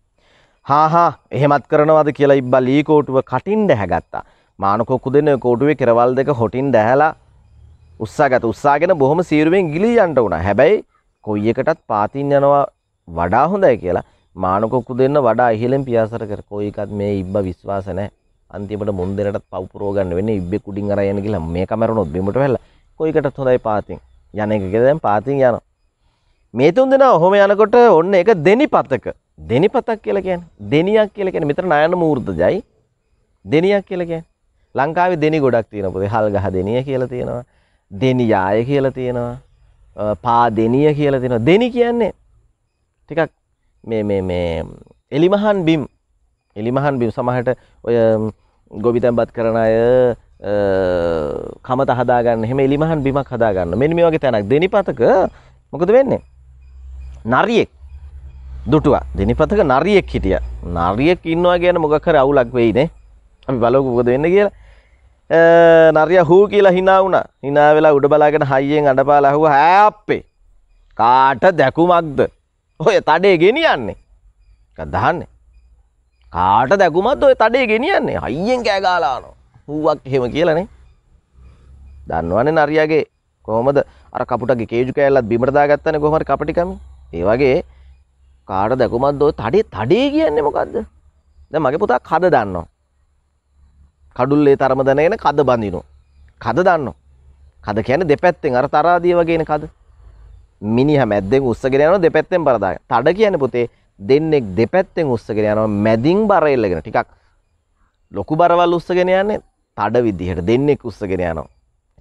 හා හා එහෙමත් කරනවාද කියලා ඉබ්බා ලී කෝටුව කටින් දැහැගත්තා. මානකොක්කු දෙන කෝටුවේ කෙරවල් දෙක හොටින් දැහැලා උස්සාගත උස්සාගෙන බොහොම සීරුවෙන් ගිලී යන්න වුණා. හැබැයි කොයි එකටත් පාතින් යනවා වඩා හොඳයි කියලා මානකොක්කු දෙන්න වඩා ඉහලෙන් පියාසර කර කොයිකත් මේ ඉබ්බ විශ්වාස නැහැ අන්තිමට මුන් දෙනටත් පවුපුරව ගන්න වෙන්නේ ඉබ්බේ කුඩින් අර යන කියලා මේක මැරුණොත් බිමට වැල්ලා කොයිකටත් හොඳයි පාතින් යන එක කියලා දැන් පාතින් යනවා මේ තුන් දෙනා ඔහොම යනකොට ඔන්න ඒක දෙනිපතක දෙනිපතක් කියලා කියන්නේ දෙනියක් කියලා කියන්නේ මෙතන නයන මූර්තජයි දෙනියක් කියලා කියන්නේ ලංකාවේ දෙනි ගොඩක් තියෙනවා පොතේ හල් ගහ දෙනිය කියලා තියෙනවා දෙනියාය කියලා තියෙනවා පා දෙනිය කියලා තියෙනවා දෙනි කියන්නේ ටිකක් මේ මේ මේ එලිමහන් බිම් එලිමහන් බිම් සමහට ඔය ගොවිතැන්බත් කරන අය කමත හදාගන්න හෙම එලිමහන් බිමක් හදාගන්න මෙනි මේ වගේ තැනක් දෙනිපතක මොකද වෙන්නේ නරියෙක් දුටුවා දෙනිපතක නරියෙක් හිටිය නරියෙක් ඉන්නවා ගැන මොකකර අවුලක් වෙයිනේ අපි බලවක මොකද වෙන්න කියලා නරිය හූ කියලා හිනා වුණා හිනා වෙලා උඩ බලාගෙන හයියෙන් අඩපාලා ඇහුවා හැප්පේ කාට දැකුමක්ද ඔය තඩේ ගෙනියන්නේ දහන්නේ කාට දැකුමත් ඔය තඩේ ගෙනියන්නේ හයියෙන් කෑගාලානො හූුවක් එහෙම කියලනේ දන්නවන නරියගේ කොහොමද අර කපුට ගේජු කෑල්ලත් බිමරදා ගත්තන කොහමට කපටිකම ඒවගේ කාට දැකුමත් දෝ තඩේ තඩේ කියන්නේ මොකක්ද ද මගේ පුතා කද දන්නවා කඩුල්ලේ තරම දැනගෙන කද බඳිනෝ කද දන්නවා කද කියන දෙපැත්තෙන් අර තරාදිය වගේන කද මිනිහ මැද්දෙන් උස්සගෙන යනවා දෙපැත්තෙන් පරදාගෙන. තඩ කියන්නේ පුතේ දෙන්නෙක් දෙපැත්තෙන් උස්සගෙන යනවා මැදින් බර එල්ලගෙන. ටිකක් ලොකු බරවල් උස්සගෙන යන්නේ තඩ විදිහට දෙන්නෙක් උස්සගෙන යනවා.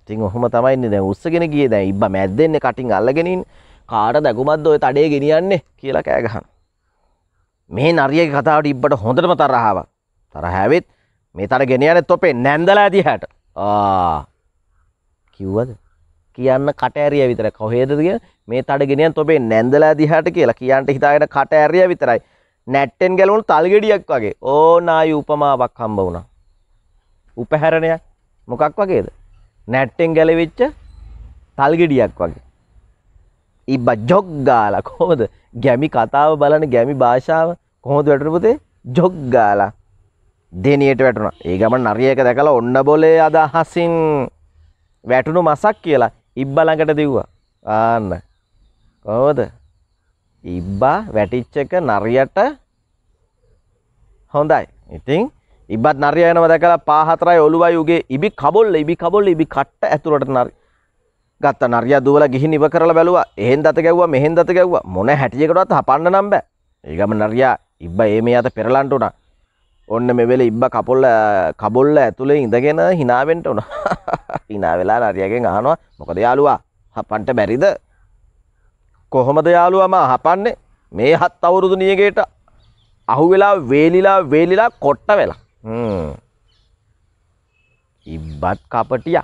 ඉතින් ඔහොම තමයි ඉන්නේ දැන් උස්සගෙන ගියේ දැන් ඉබ්බා මැද්දෙන්නේ කටින් අල්ලගෙන ඉන්නේ. කාට දැගුමක්ද ඔය තඩේ ගෙනියන්නේ කියලා කෑ ගහන. මේ නරියගේ කතාවට ඉබ්බට හොඳටම තරහාවක්. තරහාවෙත් මේ තර ගෙනියන්නේ තොපේ නැන්දලා ඇති හැට. ආ කිව්වද? කියන්න කට ඇරියා විතර කොහෙදද කියලා මේ තඩගෙනයන් ඔබේ නැන්දලා දිහට කියලා කියන්ට හිතාගෙන කට ඇරිය විතරයි නැට්ටෙන් ගැලවුණු තල්ගෙඩියක් වගේ ඕනාය උපමාවක් හම්බ වුණා උපහැරණයක් මොකක් වගේද නැට්ටෙන් ගැලවෙච්ච තල්ගෙඩියක් වගේ ඉබ ජොග්ගාල කොහොමද ගැමි කතාව බලන ගැමි භාෂාව කොහොද වැටරපුතේ ජොග්ගාලා දෙනයට වැටුණ ඒ ගමන් නරියක දැකලා ඔන්න බොලේ අදහසින් වැටුණු මසක් කියලා ඉබ්බලඟට දිව්වා ආන්න කොහොමද? ඉබ්බා වැටිච් එක නරියට හොඳයි. ඉතින් ඉබ්බත් නරිය යනවා දැකලා පා හතරයි ඔළුවයි උගේ ඉබි කබොල්ල ඉබි කබොල්ල ඉබි කට්ට ඇතුළට නරි. ගත්ත නරියා දුවලා ගිහින් ඉව කරලා බැලුවා. එහෙන් දත ගැව්වා මෙහෙන් දත ගැව්වා. මොන හැටියකටවත් හපන්න නම් බෑ. ඊගම නරියා ඉබ්බා ඒ මේ අත පෙරලන්න උනා. ඔන්න මේ වෙලේ ඉබ්බා කපොල්ල කබොල්ල ඇතුලේ ඉඳගෙන hina වෙන්න උනා. hina වෙලා නරියාගෙන් අහනවා මොකද යාළුවා හපන්න බැරිද? කොහොමද යාළුවම හපන්නේ මේ හත් අවුරුදු නියගේට අහුවෙලා වේලිලා වේලිලා කොට්ට වෙලා ඉබ්බත් කපටිය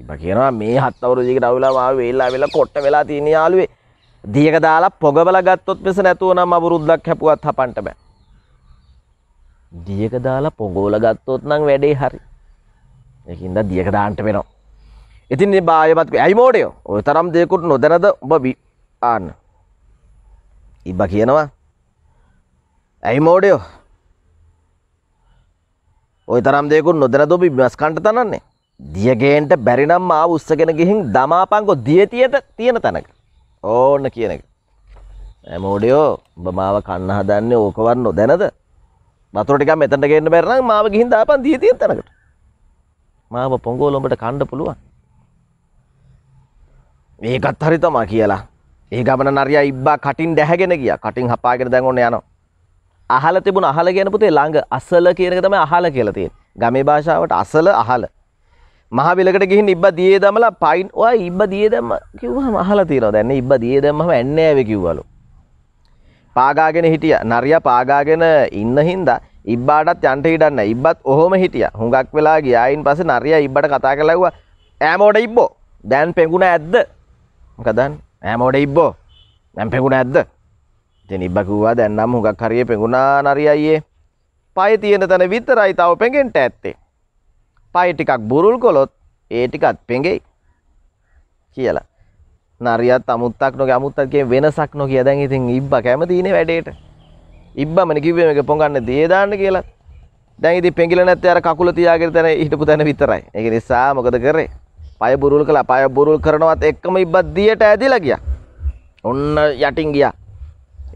ඉබ කියනවා මේ හත් අවුරුදුක රවුලා මා වේලා වෙලා කොට්ට වෙලා තියෙන යාළුවේ දියක දාලා පොගබල ගත්තොත් මෙස නැතුව නම් අවුරුද්දක් හැපුවත් හපන්ට බෑ දියක දාලා පොගෝල ගත්තොත් නම් වැඩේ හරි එකින්ද දියක දාන්ට වෙනවා ඉතින් බායමත් ඇයි මෝඩයෝ ඔය තරම් දෙකුට නොදැනද ඔබ ආන්න. ඉබ්බ කියනවා ඇයි මෝඩයෝ ඔය තරම් දෙයකුත් නොදැන දොබි මස් කන්ට තනන්නේ දියගේන්ට බැරිනම් ආ උස්සගෙන ගිහින් දමාපංකො දියතියට තියෙන තැනක ඕන්න කියන එක ඇමෝඩියෝ බමාව කන්න හදන්නේ ඕකවන් නොදැනද බතුරටික මෙතට ගන්න බැරනම් මාව ගිහින් දාපන් දියතිය තැනකට මාව පොංගෝලොඹට කණ්ඩ පුළුවන් ඒකත් හරි තමා කියලා ඒ ගමන නරයා ඉබ්බා කටින් දැහැගෙන ගිය කටින් හපාගෙන දැන් ඔන්න යනවා. අහල තිබුණ අහල කියන පුතේ ළඟ අසල කියන එක තමයි අහල කියලා තියෙන්නේ. ගමේ භාෂාවට අසල අහල. මහ විලකට ගිහින් ඉබ්බා දියේ දමලා පයින් ඔය ඉබ්බා දියේ දැම්ම කිව්වම අහලා තියෙනවා දැන් ඉබ්බා දියේ දැම්මම එන්නේ ආවේ කිව්වලු. පාගාගෙන හිටියා. නරියා පාගාගෙන ඉන්න හින්දා ඉබ්බාටත් යන්න හිටන්න. ඉබ්බත් ඔහොම හිටියා. හුඟක් වෙලා ගියායින් පස්සේ නරියා ඉබ්බට කතා කරලා ඇව්වා ඈමෝඩ ඉබ්බෝ. දැන් පෙඟුණ ඇද්ද? මොකදන්නේ? නෑමෝට ඉබ්බෝ දැම් පෙකුණ ඇද්ද ඉතින් ඉබ්බ කිව්වා දැන් නම් හුඟක් හරිය පෙඟුණා නරිය අයියේ පය තියෙන තැන විතරයි තව පෙඟෙන්ට ඇත්තේ පය ටිකක් බුරුල් කොලොත් ඒ ටිකත් පෙඟෙයි කියලා නරියත් අමුත්තක් නොක අමුත්තක්ගේ වෙනසක් නොක දැන් ඉතින් ඉබ්බ කැමතිනේ වැඩේට ඉබ්බමන කිව්වේ මේක පොඟන්න දේ දාන්න කියලා දැන් ඉතින් පෙඟිල නැත්තේ අර කකුල තියාගෙන තැන හිටපු තැන විතරයි ඒක නිසා මොකද කරේ පය බුරුල් කළා පය බුරුල් කරනවත් එක්කම ඉබ්බද්දියට ඇදිලා ගියා. ඔන්න යටින් ගියා.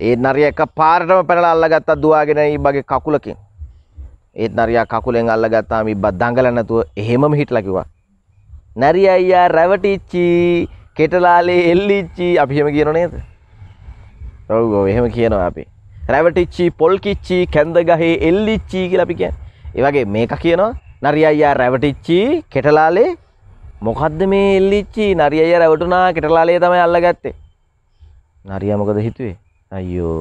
ඒ නරිය එක පාරටම පැනලා අල්ලගත්තා දුවාගෙන ඉබ්බගේ කකුලකින්. ඒ නරියා කකුලෙන් අල්ලගත්තාම ඉබ්බා දඟලන්න නැතුව එහෙමම හිටලා කිව්වා. නරිය අයියා රැවටිච්චි, කෙටලාලේ එල්ලිච්චි අපි එහෙම කියනෝ නේද? ඔව් ඔව් එහෙම කියනවා අපි. රැවටිච්චි, පොල්කිච්චි, කැඳ ගහේ එල්ලිච්චි කියලා අපි කියන්නේ. ඒ වගේ මේක කියනවා නරිය අයියා රැවටිච්චි, කෙටලාලේ මොකක්ද මේ එල්ලිච්චි නරිය අය රැවටුනා කෙටලාලේ තමයි අල්ල ගත්තේ නරිය මොකද හිතුවේ අයියෝ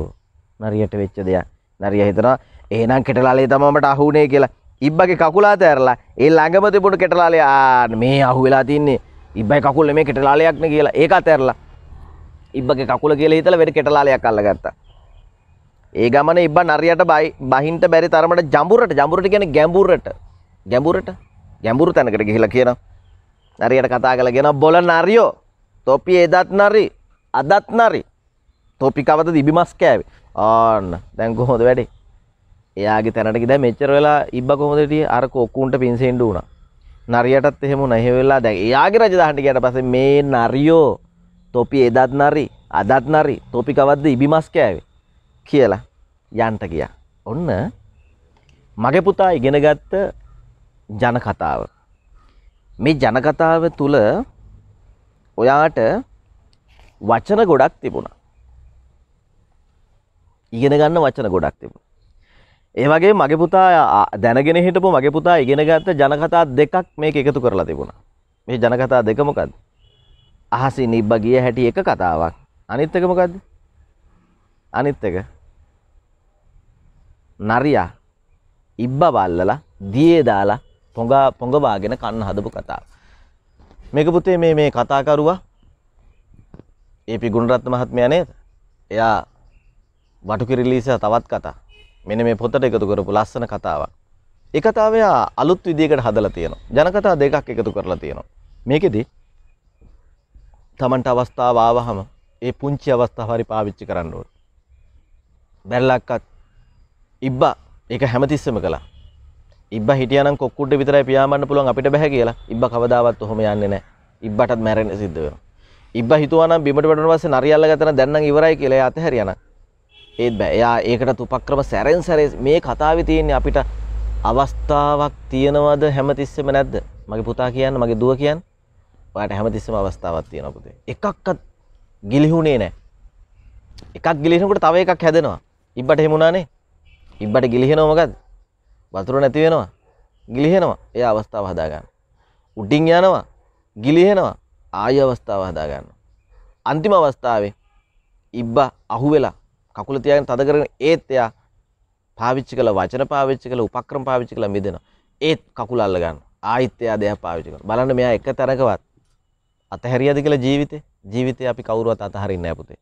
නරියට වෙච්ච දෙයක් නරිය හිතනවා ඒනම් කෙටලාලේ තමමට අහුනේ කියලා ඉබ්බගේ කකුලා තැරලා ඒ ළඟම තිබුණු කෙටලාලේ ආ මේ අහුවෙලා තින්නේ ඉබ්බයි කකුල මේ කෙටලාලයක්නේ කියලා ඒක අතැරලා ඉබ්බගේ කකුල කියලා හිතලා වෙන කෙටලාලයක් අල්ලගත්තා. ඒ ගමන ඉබ්බ නරියට බහින්ට බැරි තරමට ජඹුරට ජඹුරට කියන්නේ ගැඹුරට ගැඹුරට ගැඹුරු තැනකට ගිහිලා කියනවා නරියට කතා කළගෙන බොල නරියෝ තොපි එදත් නරි අදත් නරි තොපි කවත දිබි මස් කෑවේ ආන්න දැන් කොහොද වැඩේ එයාගේ තැනට ද මෙච්චර වෙලා ඉබ කොහොදට අර කොක්කුන්ට පින්සෙන්ඩ වුණා නරියටත් එහෙම නැහෙවෙලා දැන් එයාගේ රජදාහට ගැට පස මේ නරියෝ තොපි එදත් නරි අදත් නරි තොපි කවද්ද ඉබි මස් කෑවේ කියලා යන්ට කියා ඔන්න මගේ පුතා ඉගෙනගත්ත ජන කතාව මේ ජනකතාව තුළ ඔයාට වචන ගොඩක් තිබුණා. ඉගෙන ගන්න වචන ගොඩක් තිබුණා. ඒ වගේ මගේ පුතා දැනගෙන හිටපු මගේ පුතා ඉගෙන ගත්ත ජනකතා දෙකක් මේක එකතු කරලා තිබුණා. මේ ජනකතා දෙක මොකද්ද? අහසින් නිබ්බ ගිය හැටි එක කතාවක්. අනිත් එක මොකද්ද? අනිත් එක නරියා ඉබ්බ බල්ලලා දියේ දාලා පොඟා පොඟවාගෙන කන්න හදපු කතාව. මේක පුතේ මේ මේ කතාකරුවා ඒ පිගුණරත්න මහත්මයා නේද? එයා වටුකිරිලීස තවත් කතා. මෙන්න මේ පොතට එකතු කරපු ලස්සන කතාවක්. ඒ කතාව එයා අලුත් විදිහකට හදලා තියෙනවා. ජනකතා දෙකක් එකතු කරලා තියෙනවා. මේකෙදි තමන්ට අවස්ථාව ආවහම ඒ පුංචි අවස්ථාව හරි පාවිච්චි කරන්න ඕනේ. බැලලක්වත් ඉබ්බා ඒක හැමතිස්සෙම කළා. ඉබ්බා හිටියනම් කොක්කුට විතරයි පියාඹන්න පුළුවන් අපිට බෑ කියලා. ඉබ්බා කවදාවත් ඔහොම යන්නේ නැහැ. ඉබ්බටත් මැරෙන්න සිද්ධ වෙනවා. ඉබ්බා හිතුවා නම් බිමට වැටුණ පස්සේ නරියල්ල ගත්තන දැන් නම් ඉවරයි කියලා එයා අතහැරියා නම් ඒත් බෑ. එයා ඒකටත් උපක්‍රම සැරෙන් සැරේ මේ කතාවේ තියෙන්නේ අපිට අවස්ථාවක් තියෙනවද හැමතිස්සෙම නැද්ද මගේ පුතා කියන්න මගේ දුව කියන්න ඔයාට හැමතිස්සෙම අවස්ථාවක් තියෙනවා පුතේ එකක්වත් ගිලිහුණේ නැහැ එකක් ගිලිහෙනකොට තව එකක් හැදෙනවා ඉබ්බට එහෙම උනානේ ඉබ්බට ගිලිහෙනව මොකද්ද වතුර නැති වෙනවා ගිලිහෙනවා ඒ අවස්ථාව හදාගන්න. උඩින් යනවා ගිලිහෙනවා ආය අවස්ථාව හදාගන්න. අන්තිම අවස්ථාවේ ඉබ්බ අහුවෙලා කකුල තියාගෙන තද කරගෙන ඒත් එයා පාවිච්චි කළ වචන පාවිච්චි කළ උපක්‍රම පාවිච්චි කළ මිදෙනවා. ඒත් කකුල අල්ල ගන්න. ආයිත් එයා දෙයක් පාවිච්චි කරනවා. බලන්න මෙයා එක තරකවත් අතහැරියද කියලා ජීවිතේ ජීවිතේ අපි කවුරුවත් අතහරින්නේ නැහැ පුතේ.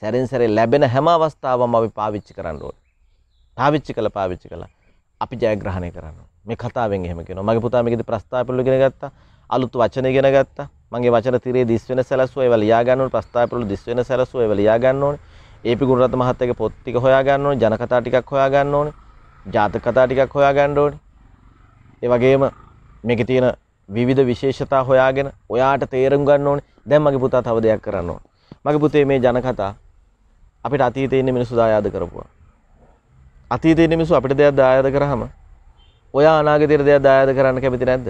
සැරෙන් සැරේ ලැබෙන හැම අවස්ථාවම අපි පාවිච්චි කරන්න ඕනේ. පාවිච්චි කළ පාවිච්චි කළා. අපි ජයග්‍රහණය කරනවා. මේ කතාවෙන් එහෙම කියනවා. මගේ පුතා මේකෙදි ප්‍රස්තාවපළු ඉගෙන ගත්තා. අලුත් වචන ඉගෙන ගත්තා. මගේ වචන තිරේ දිස් වෙන සැලසුව ඒවා ලියා ගන්න ඕනේ. ප්‍රස්තාවපළු දිස් වෙන සැලසුව ඒවා ලියා ගන්න ඕනේ. ඒපි ගුණරත්න මහත්තයාගේ පොත් ටික හොයා ගන්න ඕනේ. ජන කතා ටිකක් හොයා ගන්න ඕනේ. ජාතක කතා ටිකක් හොයා ගන්න ඕනේ. ඒ වගේම මේකේ තියෙන විවිධ විශේෂතා හොයාගෙන ඔයාට තේරුම් ගන්න ඕනේ. දැන් මගේ පුතා තව දෙයක් කරන්න ඕනේ. මගේ පුතේ මේ ජන කතා අපිට අතීතයේ ඉන්න මිනිස්සු දායාද කරපුවා. අතීතයේ මිනිස්සු අපිට දෙයක් දායාද කරාම ඔයා අනාගතයට දෙයක් දායාද කරන්න කැමති නැද්ද?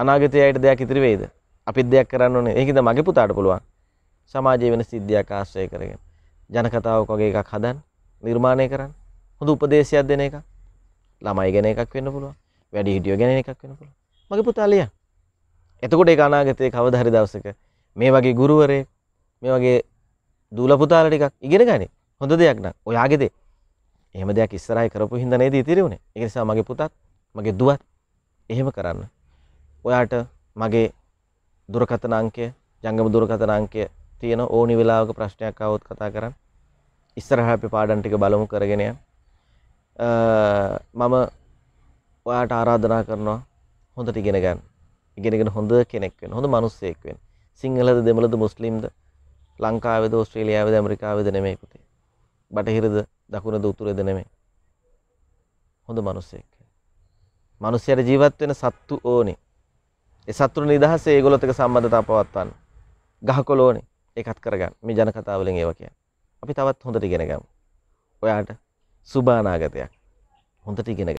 අනාගතයේ අයට දෙයක් ඉතිරි වෙයිද? අපිත් දෙයක් කරන්න ඕනේ. ඒකින්ද මගේ පුතාට පුළුවන් සමාජයේ වෙන සිද්ධියක් ආශ්‍රය කරගෙන ජන කතාවක් වගේ එකක් හදන්න, නිර්මාණය කරන්න, හොඳ උපදේශයක් දෙන එකක්. ළමයි ගැන එකක් වෙන්න පුළුවන්. වැඩි හිටියෝ ගැන එකක් වෙන්න පුළුවන්. මගේ පුතා ලියන්න. එතකොට ඒක අනාගතයේ කවදා හරි දවසක මේ වගේ ගුරුවරයෙක් මේ වගේ දූල පුතාලා ටිකක් ඉගෙන ගනි. හොඳ දෙයක් නම් ඔයාගේ දේ එහෙම දෙයක් ඉස්සරහයි කරපු හින්දා නේද ඉතිරි වුනේ. ඒ නිසා මගේ පුතත් මගේ දුවත් එහෙම කරන්න. ඔයාට මගේ දුරකථන අංකය ජංගම දුරකථන අංකය තියෙන ඕනි වෙලාවක ප්‍රශ්නයක් ආවොත් කතා කරන්න. ඉස්සරහ අපි පාඩම් ටික බලමු කරගෙන යන්න. මම ඔයාට ආරාධනා කරනවා හොඳට ඉගෙන ගන්න. ඉගෙනගෙන හොඳ කෙනෙක් වෙන්න. හොඳ මිනිස්සෙක් වෙන්න. සිංහලද දෙමළද මුස්ලිම්ද ලංකාවේද ඕස්ට්‍රේලියාවේද ඇමරිකාවේද නෙමෙයි පුතේ. බටහිරද දකුණද උතුරද නෙමෙයි. හොඳ මිනිස්සෙක්. මිනිස්යාට ජීවත් වෙන සත්තු ඕනේ. ඒ සත්තුන් නිදහස ඒගොල්ලොත් එක්ක සම්බන්ධතාව පවත්වන්න. ගහකොළ ඕනේ. ඒකත් කරගන්න. මේ ජන කතා වලින් ඒවා කියන්නේ. අපි තවත් හොඳට ඉගෙන ගමු. ඔයාට සුබ අනාගතයක්. හොඳට ඉගෙන